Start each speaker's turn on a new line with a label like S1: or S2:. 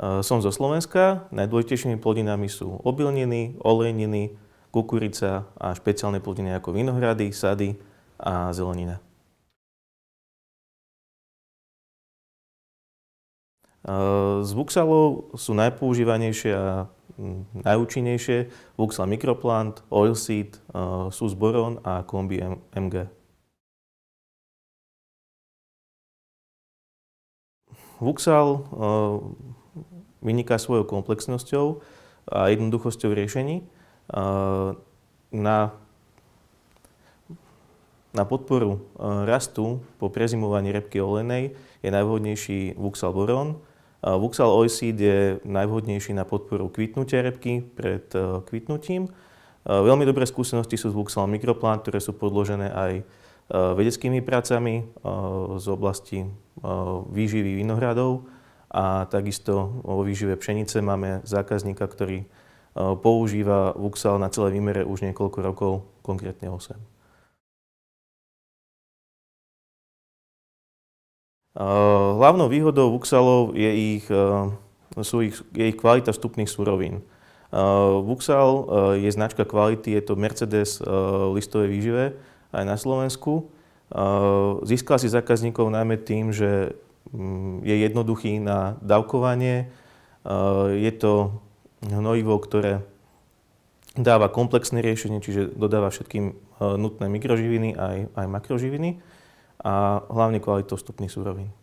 S1: Som
S2: zo Slovenska, najdôležitejšími plodinami sú obilniny, olejniny, kukurica a špeciálne plodiny ako vinohrady, sady a zelenina.
S1: Z vuxalov
S2: sú najpoužívanejšie a najúčinnejšie Vuxel Microplant, Oilseed, SUS Boron a Kombi MG. Vuxal vyniká svojou komplexnosťou a jednoduchosťou riešení na, na podporu rastu po prezimovaní repky olejnej je najvhodnejší Vuxal boron. Vuxal oisid je najvhodnejší na podporu kvitnutia repky pred kvitnutím. Veľmi dobré skúsenosti sú s Vuxal Mikroplant, ktoré sú podložené aj vedeckými prácami z oblasti výživy vinohradov a takisto vo výžive pšenice máme zákazníka, ktorý e, používa Vuxal na celej výmere už niekoľko
S1: rokov, konkrétne 8. E,
S2: hlavnou výhodou Vuxalov je ich, e, sú ich, je ich kvalita vstupných surovín. Vuxal je značka kvality, je to Mercedes listové výžive aj na Slovensku. Získal si zákazníkov najmä tým, že Mm, je jednoduchý na dávkovanie. E, je to hnojivo, ktoré dáva komplexné riešenie, čiže dodáva všetkým e, nutné mikroživiny aj, aj makroživiny a hlavne
S1: kvalitou vstupných súrovín.